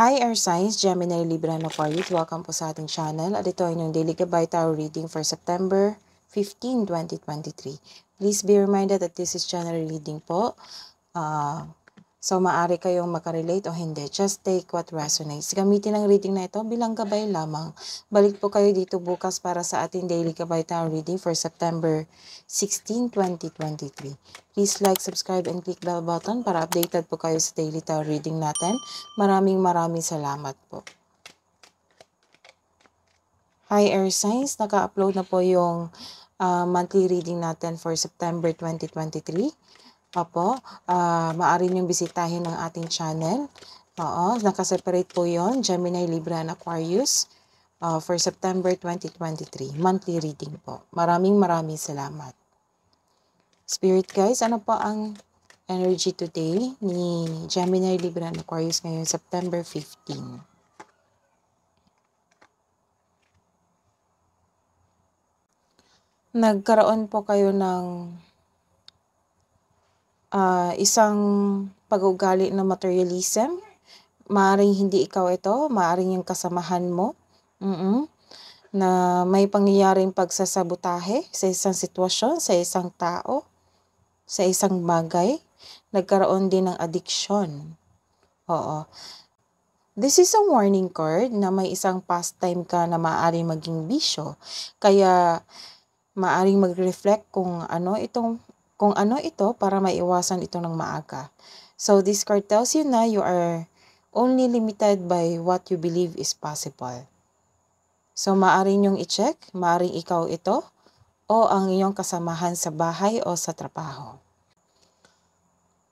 Hi Air Signs, Gemini, Libra and Aquarius. Welcome po sa ating channel at ito ay inyong Daily Gabay Tarot Reading for September 15, 2023. Please be reminded that this is general reading po. Uh, So, maaari kayong makarelate o hindi. Just take what resonates. Gamitin ang reading na ito bilang gabay lamang. Balik po kayo dito bukas para sa ating daily gabay tayo reading for September 16, 2023. Please like, subscribe, and click bell button para updated po kayo sa daily tarot reading natin. Maraming maraming salamat po. Hi Air Signs, naka-upload na po yung uh, monthly reading natin for September 2023. Opo, uh, maaari niyong bisitahin ang ating channel. Oo, nakaseparate po yon Gemini, Libra, and Aquarius uh, for September 2023. Monthly reading po. Maraming maraming salamat. Spirit guys, ano po ang energy today ni Gemini, Libra, and Aquarius ngayon September 15? Nagkaroon po kayo ng uh, isang pag-uugali ng materialism. Maaring hindi ikaw ito, maaring yung kasamahan mo. Mm-mm na may pangyayaring pagsasabotahe sa isang sitwasyon, sa isang tao, sa isang bagay. Nagkaroon din ng addiction. Oo. This is a warning card na may isang pastime ka na maaaring maging bisyo. Kaya maaaring mag-reflect kung ano itong kung ano ito para maiwasan ito ng maaga. So this card tells you na you are only limited by what you believe is possible. So maaari niyong i-check, maaring ikaw ito o ang iyong kasamahan sa bahay o sa trabaho.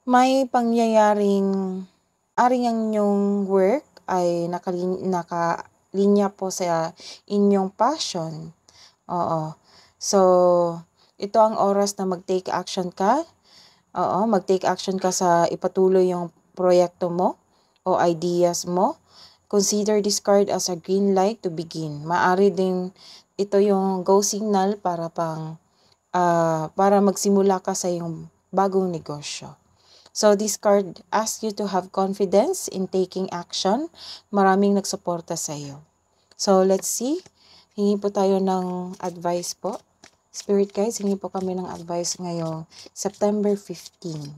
May pangyayaring ari ang inyong work ay nakalin, nakalinya po sa inyong passion. Oo. So, ito ang oras na mag-take action ka. Oo, mag-take action ka sa ipatuloy yung proyekto mo o ideas mo. Consider this card as a green light to begin. Maari din ito yung go signal para pang uh, para magsimula ka sa yung bagong negosyo. So this card asks you to have confidence in taking action. Maraming nagsuporta sa iyo. So let's see. Hingi po tayo ng advice po. Spirit guys, hingi po kami ng advice ngayong September 15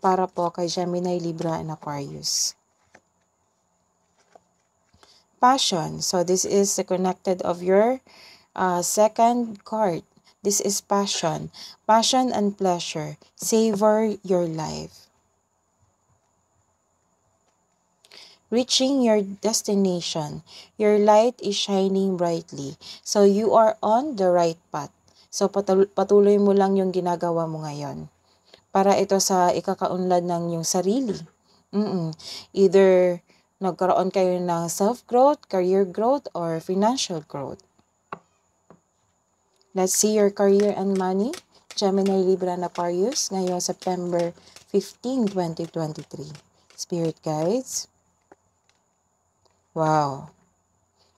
para po kay Gemini, Libra, and Aquarius. Passion. So this is the connected of your uh, second card. This is passion. Passion and pleasure. Savor your life. reaching your destination. Your light is shining brightly, so you are on the right path. So patuloy mo lang yung ginagawa mo ngayon. Para ito sa ikakaunlad ng yung sarili. Mm-mm. Either nagkaroon kayo ng self-growth, career growth, or financial growth. Let's see your career and money. Gemini, Libra, na Aquarius ngayong September 15, 2023. Spirit guides. Wow.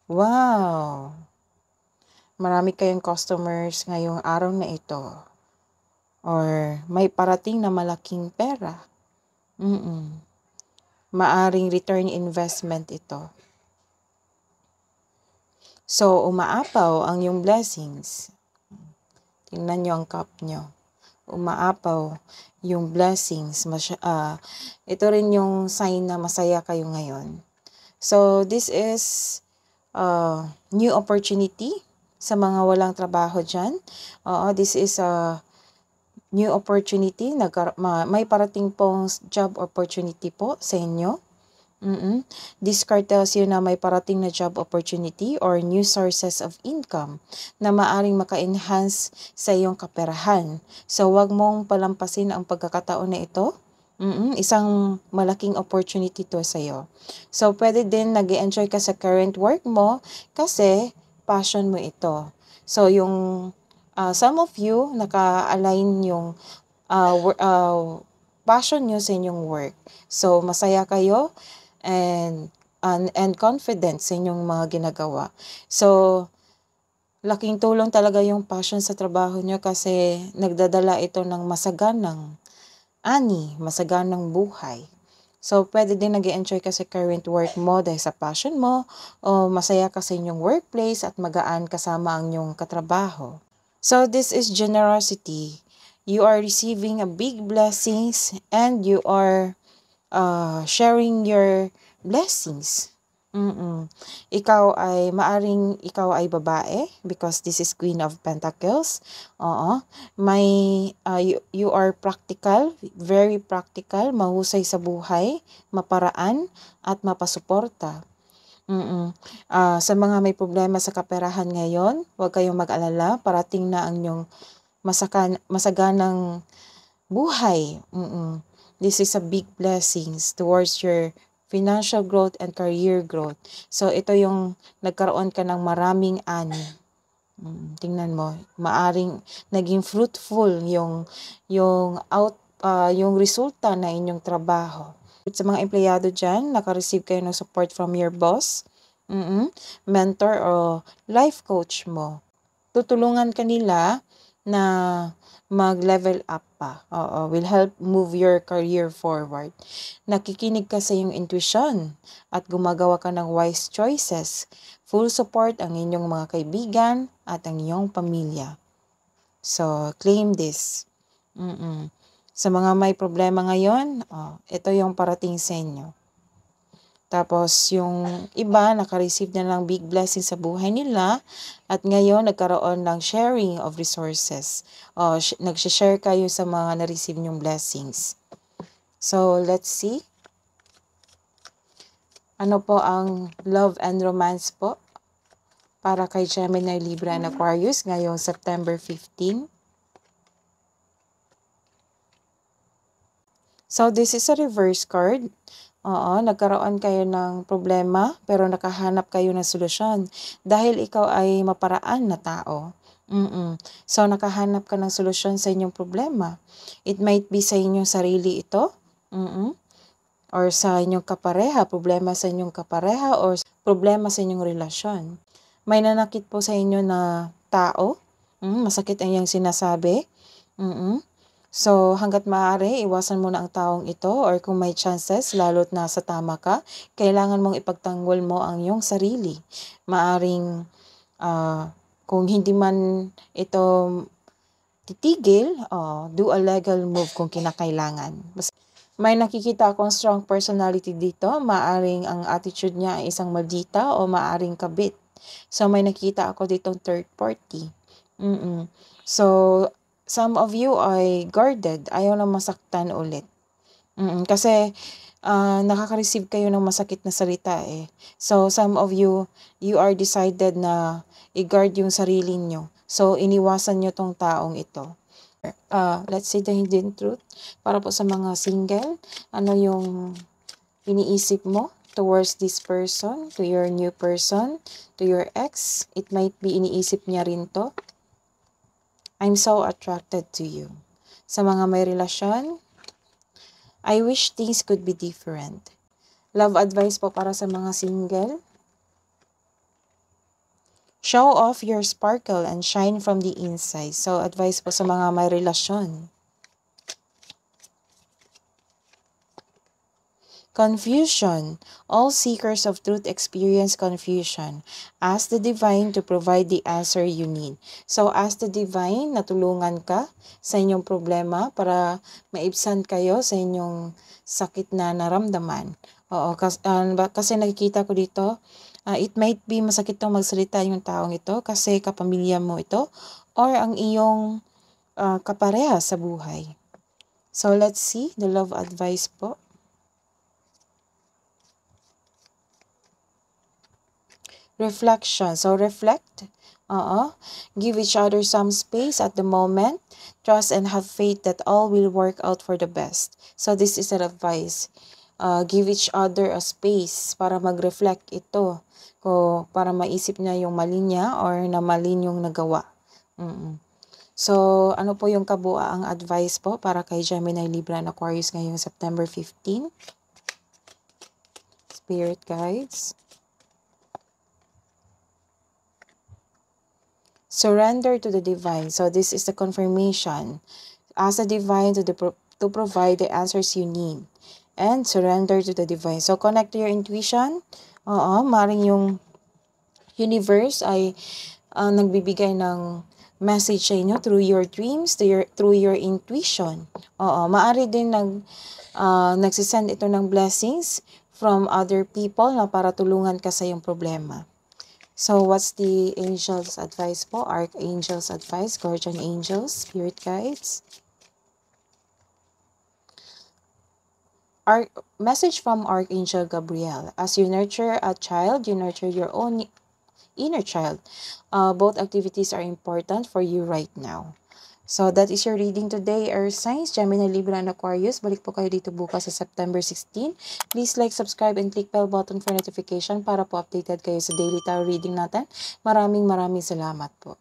Wow marami kayong customers ngayong araw na ito or may parating na malaking pera. Mm-mm. Maaring return investment ito. So, umaapaw ang yung blessings. Tingnan nyo ang cup nyo. Umaapaw yung blessings. Mas, uh, ah, ito rin yung sign na masaya kayo ngayon. So, this is uh, new opportunity sa mga walang trabaho dyan. Oo, this is a new opportunity. may parating pong job opportunity po sa inyo. Mm -mm. This card tells you na may parating na job opportunity or new sources of income na maaring maka-enhance sa iyong kaperahan. So, wag mong palampasin ang pagkakataon na ito. Mm-mm, isang malaking opportunity to iyo. So, pwede din nag enjoy ka sa current work mo kasi passion mo ito. So yung uh, some of you naka-align yung uh, uh, passion nyo sa inyong work. So masaya kayo and and, and confident sa inyong mga ginagawa. So laking tulong talaga yung passion sa trabaho nyo kasi nagdadala ito ng masaganang ani, masaganang buhay. So, pwede din nag enjoy ka sa current work mo dahil sa passion mo o masaya ka sa inyong workplace at magaan kasama ang inyong katrabaho. So, this is generosity. You are receiving a big blessings and you are uh, sharing your blessings Mm. Ikaw ay maaring ikaw ay babae because this is Queen of Pentacles. Oo. May uh, you, you are practical, very practical, mahusay sa buhay, maparaan at mapasuporta. Mm. Uh, sa mga may problema sa kaperahan ngayon, huwag kayong mag-alala, parating na ang inyong masakan masaganang buhay. Mm. This is a big blessings towards your financial growth, and career growth. So, ito yung nagkaroon ka ng maraming ani. Mm, tingnan mo, maaring naging fruitful yung yung out uh, yung resulta na inyong trabaho. Sa mga empleyado diyan, naka-receive kayo ng support from your boss, mm-mm, mentor o life coach mo. Tutulungan kanila na mag-level up pa. Oo, will help move your career forward. Nakikinig ka sa iyong intuition at gumagawa ka ng wise choices. Full support ang inyong mga kaibigan at ang iyong pamilya. So, claim this. Mm-mm. Sa mga may problema ngayon, oh, ito yung parating sa inyo. Tapos yung iba naka-receive na ng big blessing sa buhay nila at ngayon nagkaroon ng sharing of resources. O, sh- nag-share kayo sa mga na-receive nyong blessings. So, let's see. Ano po ang love and romance po para kay Gemini, Libra, and Aquarius ngayong September 15? So, this is a reverse card. Oo, nagkaroon kayo ng problema pero nakahanap kayo ng solusyon dahil ikaw ay maparaan na tao. Mm-mm. So, nakahanap ka ng solusyon sa inyong problema. It might be sa inyong sarili ito. Mm-mm. Or sa inyong kapareha, problema sa inyong kapareha or problema sa inyong relasyon. May nanakit po sa inyo na tao. Mm, masakit ang iyong sinasabi. Mm-mm. So, hanggat maaari, iwasan mo na ang taong ito or kung may chances, lalo't sa tama ka, kailangan mong ipagtanggol mo ang iyong sarili. Maaring uh, kung hindi man ito titigil, uh, do a legal move kung kinakailangan. may nakikita akong strong personality dito, maaring ang attitude niya ay isang maldita o maaring kabit. So, may nakita ako ditong third party. Mm-mm. So, some of you ay guarded. Ayaw na masaktan ulit. Mm-mm, kasi uh, nakaka-receive kayo ng masakit na salita eh. So some of you, you are decided na i-guard yung sarili nyo. So iniwasan nyo tong taong ito. Uh, let's say the hidden truth. Para po sa mga single, ano yung iniisip mo towards this person, to your new person, to your ex. It might be iniisip niya rin to. I'm so attracted to you. Sa mga may relasyon, I wish things could be different. Love advice po para sa mga single. Show off your sparkle and shine from the inside. So, advice po sa mga may relasyon. Confusion. All seekers of truth experience confusion. Ask the divine to provide the answer you need. So ask the divine na tulungan ka sa inyong problema para maibsan kayo sa inyong sakit na naramdaman. Oo, kasi, uh, ah, kasi nakikita ko dito, uh, it might be masakit tong magsalita yung taong ito kasi kapamilya mo ito or ang iyong uh, kapareha sa buhay. So let's see the love advice po. reflection. So, reflect. uh -uh. Give each other some space at the moment. Trust and have faith that all will work out for the best. So, this is an advice. Uh, give each other a space para mag-reflect ito. Ko, para maisip niya yung mali niya or na mali yung nagawa. Mm-mm. So, ano po yung kabuaang advice po para kay Gemini, Libra, and Aquarius ngayong September 15? Spirit guides. surrender to the divine. So this is the confirmation. Ask the divine to, the, to provide the answers you need. And surrender to the divine. So connect to your intuition. Oo, maring yung universe ay uh, nagbibigay ng message sa inyo through your dreams, through your, through your intuition. Oo, maari din nag, uh, nagsisend ito ng blessings from other people na para tulungan ka sa iyong problema. So, what's the angel's advice po? Archangel's advice, guardian angels, spirit guides. Our message from Archangel Gabriel. As you nurture a child, you nurture your own inner child. Uh, both activities are important for you right now. So, that is your reading today, Air Signs, Gemini, Libra, and Aquarius. Balik po kayo dito bukas sa September 16. Please like, subscribe, and click bell button for notification para po updated kayo sa daily tarot reading natin. Maraming maraming salamat po.